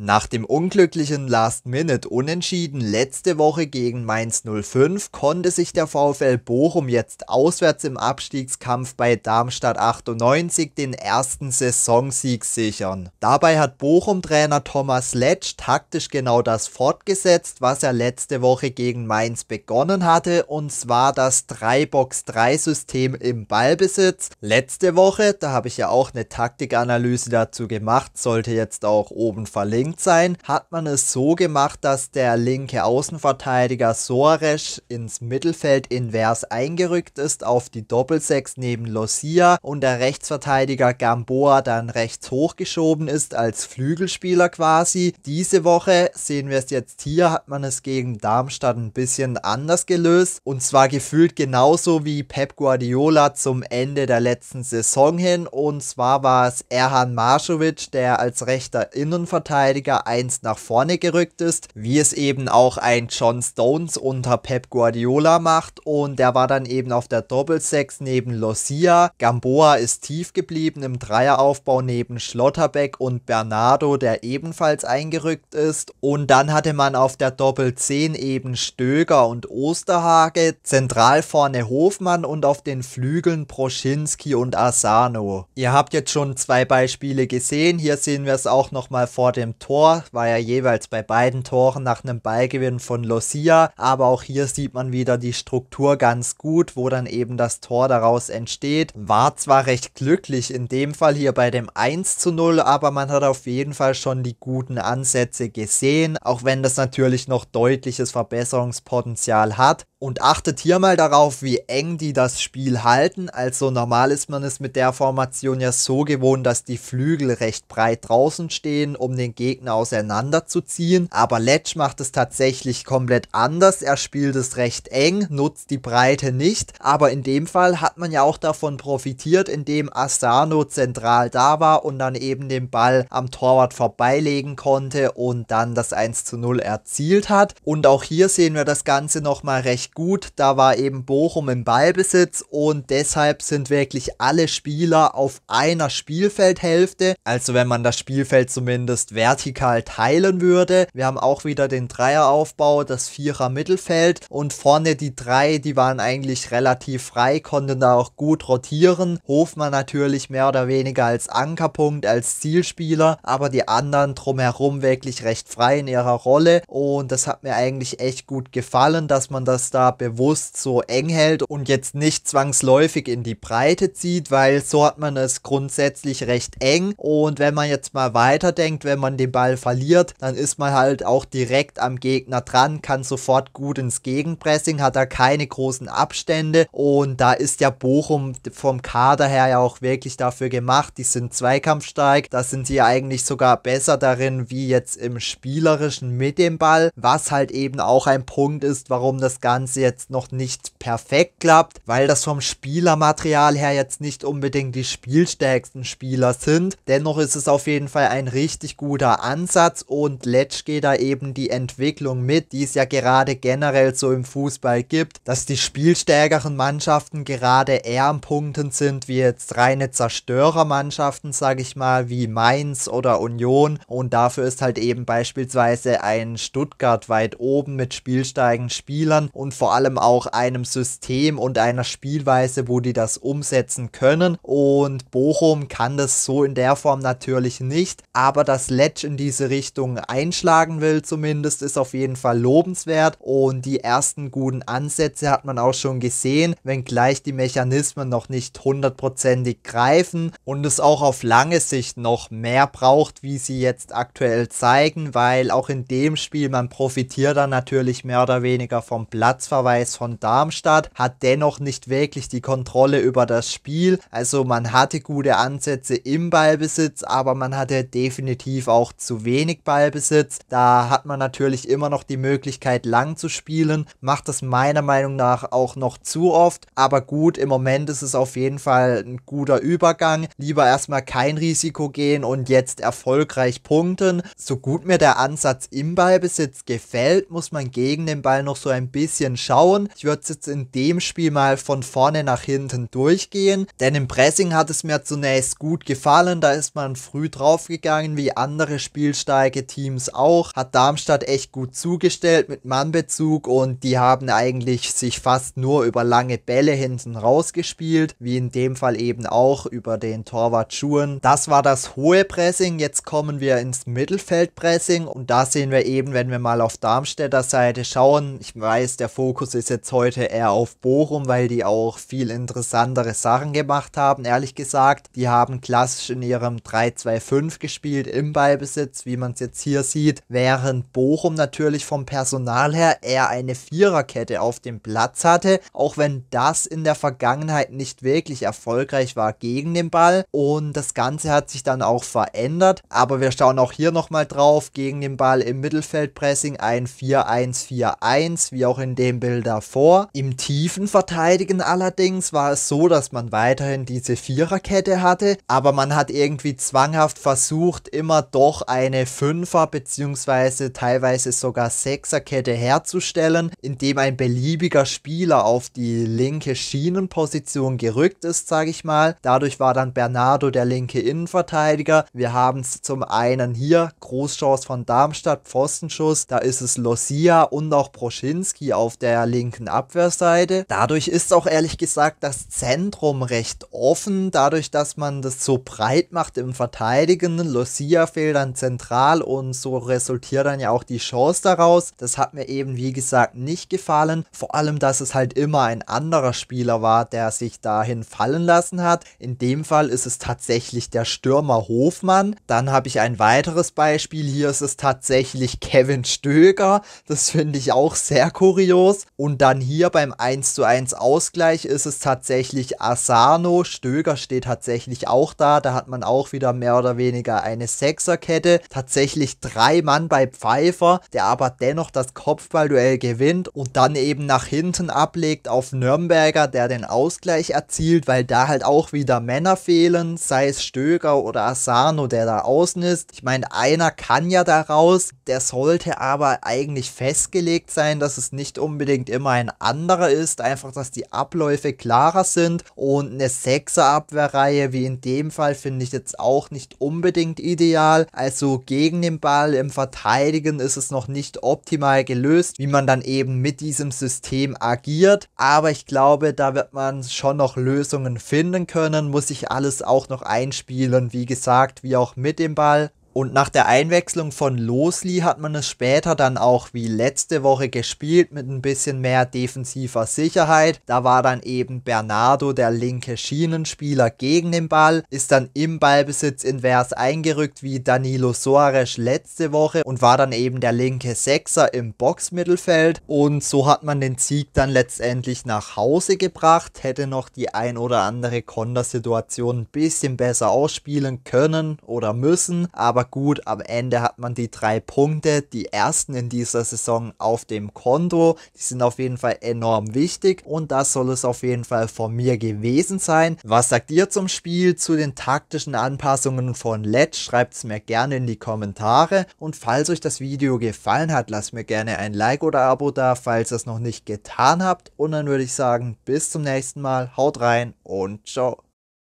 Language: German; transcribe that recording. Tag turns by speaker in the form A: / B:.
A: Nach dem unglücklichen Last-Minute-Unentschieden letzte Woche gegen Mainz 05 konnte sich der VfL Bochum jetzt auswärts im Abstiegskampf bei Darmstadt 98 den ersten Saisonsieg sichern. Dabei hat Bochum-Trainer Thomas Letsch taktisch genau das fortgesetzt, was er letzte Woche gegen Mainz begonnen hatte, und zwar das 3-Box-3-System im Ballbesitz. Letzte Woche, da habe ich ja auch eine Taktikanalyse dazu gemacht, sollte jetzt auch oben verlinkt gelenkt sein, hat man es so gemacht, dass der linke Außenverteidiger Soares ins Mittelfeld invers eingerückt ist auf die Doppelsechs neben Losia und der Rechtsverteidiger Gamboa dann rechts hochgeschoben ist als Flügelspieler quasi. Diese Woche sehen wir es jetzt hier, hat man es gegen Darmstadt ein bisschen anders gelöst und zwar gefühlt genauso wie Pep Guardiola zum Ende der letzten Saison hin und zwar war es Erhan Marschowitsch, der als rechter Innenverteidiger Verteidiger eins nach vorne gerückt ist, wie es eben auch ein John Stones unter Pep Guardiola macht und der war dann eben auf der Doppel 6 neben Losia, Gamboa ist tief geblieben im Dreieraufbau neben Schlotterbeck und Bernardo, der ebenfalls eingerückt ist und dann hatte man auf der Doppel 10 eben Stöger und Osterhage, zentral vorne Hofmann und auf den Flügeln Proschinski und Asano. Ihr habt jetzt schon zwei Beispiele gesehen, hier sehen wir es auch nochmal vor dem Tor, war ja jeweils bei beiden Toren nach einem Ballgewinn von Lucia, aber auch hier sieht man wieder die Struktur ganz gut, wo dann eben das Tor daraus entsteht. War zwar recht glücklich in dem Fall hier bei dem 1 zu 0, aber man hat auf jeden Fall schon die guten Ansätze gesehen, auch wenn das natürlich noch deutliches Verbesserungspotenzial hat. Und achtet hier mal darauf, wie eng die das Spiel halten. Also normal ist man es mit der Formation ja so gewohnt, dass die Flügel recht breit draußen stehen, um den Gegner Gegner auseinanderzuziehen. Aber Letch macht es tatsächlich komplett anders. Er spielt es recht eng, nutzt die Breite nicht. Aber in dem Fall hat man ja auch davon profitiert, indem Asano zentral da war und dann eben den Ball am Torwart vorbeilegen konnte und dann das 1 zu 0 erzielt hat. Und auch hier sehen wir das Ganze nochmal recht gut. Da war eben Bochum im Ballbesitz und deshalb sind wirklich alle Spieler auf einer Spielfeldhälfte. Also wenn man das Spielfeld zumindest wert vertikal teilen würde. Wir haben auch wieder den Dreieraufbau, das Vierer Mittelfeld und vorne die drei, die waren eigentlich relativ frei, konnten da auch gut rotieren. Hofmann natürlich mehr oder weniger als Ankerpunkt, als Zielspieler, aber die anderen drumherum wirklich recht frei in ihrer Rolle und das hat mir eigentlich echt gut gefallen, dass man das da bewusst so eng hält und jetzt nicht zwangsläufig in die Breite zieht, weil so hat man es grundsätzlich recht eng und wenn man jetzt mal weiterdenkt, wenn man den den Ball verliert, dann ist man halt auch direkt am Gegner dran, kann sofort gut ins Gegenpressing, hat da keine großen Abstände und da ist ja Bochum vom Kader her ja auch wirklich dafür gemacht. Die sind zweikampfsteig, da sind sie eigentlich sogar besser darin, wie jetzt im Spielerischen mit dem Ball, was halt eben auch ein Punkt ist, warum das Ganze jetzt noch nicht perfekt klappt, weil das vom Spielermaterial her jetzt nicht unbedingt die spielstärksten Spieler sind. Dennoch ist es auf jeden Fall ein richtig guter Ansatz und Letsch geht da eben die Entwicklung mit, die es ja gerade generell so im Fußball gibt, dass die spielstärkeren Mannschaften gerade eher am Punkten sind, wie jetzt reine Zerstörermannschaften, sage ich mal, wie Mainz oder Union und dafür ist halt eben beispielsweise ein Stuttgart weit oben mit spielsteigen Spielern und vor allem auch einem System und einer Spielweise, wo die das umsetzen können und Bochum kann das so in der Form natürlich nicht, aber das Letsch in diese Richtung einschlagen will, zumindest, ist auf jeden Fall lobenswert. Und die ersten guten Ansätze hat man auch schon gesehen, wenngleich die Mechanismen noch nicht hundertprozentig greifen und es auch auf lange Sicht noch mehr braucht, wie sie jetzt aktuell zeigen, weil auch in dem Spiel man profitiert dann natürlich mehr oder weniger vom Platzverweis von Darmstadt, hat dennoch nicht wirklich die Kontrolle über das Spiel. Also man hatte gute Ansätze im Ballbesitz, aber man hatte definitiv auch zu wenig Ballbesitz. Da hat man natürlich immer noch die Möglichkeit, lang zu spielen. Macht das meiner Meinung nach auch noch zu oft. Aber gut, im Moment ist es auf jeden Fall ein guter Übergang. Lieber erstmal kein Risiko gehen und jetzt erfolgreich punkten. So gut mir der Ansatz im Ballbesitz gefällt, muss man gegen den Ball noch so ein bisschen schauen. Ich würde es jetzt in dem Spiel mal von vorne nach hinten durchgehen, denn im Pressing hat es mir zunächst gut gefallen. Da ist man früh draufgegangen, wie andere Spieler spielstarke Teams auch. Hat Darmstadt echt gut zugestellt mit Mannbezug und die haben eigentlich sich fast nur über lange Bälle hinten rausgespielt, wie in dem Fall eben auch über den Torwart Schuhen. Das war das hohe Pressing. Jetzt kommen wir ins Mittelfeldpressing und da sehen wir eben, wenn wir mal auf Darmstädter Seite schauen, ich weiß, der Fokus ist jetzt heute eher auf Bochum, weil die auch viel interessantere Sachen gemacht haben, ehrlich gesagt. Die haben klassisch in ihrem 3-2-5 gespielt im Ballbesitz besitzt, wie man es jetzt hier sieht, während Bochum natürlich vom Personal her eher eine Viererkette auf dem Platz hatte, auch wenn das in der Vergangenheit nicht wirklich erfolgreich war gegen den Ball und das Ganze hat sich dann auch verändert, aber wir schauen auch hier nochmal drauf, gegen den Ball im Mittelfeldpressing ein 4-1-4-1, wie auch in dem Bild davor. Im tiefen Verteidigen allerdings war es so, dass man weiterhin diese Viererkette hatte, aber man hat irgendwie zwanghaft versucht, immer doch auch eine 5er bzw. teilweise sogar 6er Kette herzustellen, indem ein beliebiger Spieler auf die linke Schienenposition gerückt ist, sage ich mal. Dadurch war dann Bernardo der linke Innenverteidiger. Wir haben es zum einen hier, Großchance von Darmstadt, Pfostenschuss, da ist es Losia und auch Proschinski auf der linken Abwehrseite. Dadurch ist auch ehrlich gesagt das Zentrum recht offen, dadurch, dass man das so breit macht im Verteidigen. Losia fehlt dann dann zentral und so resultiert dann ja auch die Chance daraus. Das hat mir eben, wie gesagt, nicht gefallen. Vor allem, dass es halt immer ein anderer Spieler war, der sich dahin fallen lassen hat. In dem Fall ist es tatsächlich der Stürmer Hofmann. Dann habe ich ein weiteres Beispiel. Hier ist es tatsächlich Kevin Stöger. Das finde ich auch sehr kurios. Und dann hier beim 1 zu 1 Ausgleich ist es tatsächlich Asano. Stöger steht tatsächlich auch da. Da hat man auch wieder mehr oder weniger eine Sechserkette hätte. Tatsächlich drei Mann bei Pfeiffer, der aber dennoch das Kopfballduell gewinnt und dann eben nach hinten ablegt auf Nürnberger, der den Ausgleich erzielt, weil da halt auch wieder Männer fehlen, sei es Stöger oder Asano, der da außen ist. Ich meine, einer kann ja daraus, der sollte aber eigentlich festgelegt sein, dass es nicht unbedingt immer ein anderer ist, einfach, dass die Abläufe klarer sind und eine Sechser-Abwehrreihe wie in dem Fall finde ich jetzt auch nicht unbedingt ideal. Also also gegen den Ball im Verteidigen ist es noch nicht optimal gelöst, wie man dann eben mit diesem System agiert. Aber ich glaube, da wird man schon noch Lösungen finden können. Muss ich alles auch noch einspielen, wie gesagt, wie auch mit dem Ball. Und nach der Einwechslung von Losli hat man es später dann auch wie letzte Woche gespielt mit ein bisschen mehr defensiver Sicherheit. Da war dann eben Bernardo der linke Schienenspieler gegen den Ball, ist dann im Ballbesitz invers eingerückt wie Danilo Soares letzte Woche und war dann eben der linke Sechser im Boxmittelfeld. Und so hat man den Sieg dann letztendlich nach Hause gebracht, hätte noch die ein oder andere Kontersituation ein bisschen besser ausspielen können oder müssen, aber gut, am Ende hat man die drei Punkte, die ersten in dieser Saison auf dem Konto. Die sind auf jeden Fall enorm wichtig und das soll es auf jeden Fall von mir gewesen sein. Was sagt ihr zum Spiel, zu den taktischen Anpassungen von LED? Schreibt es mir gerne in die Kommentare und falls euch das Video gefallen hat, lasst mir gerne ein Like oder Abo da, falls ihr es noch nicht getan habt und dann würde ich sagen, bis zum nächsten Mal, haut rein und ciao.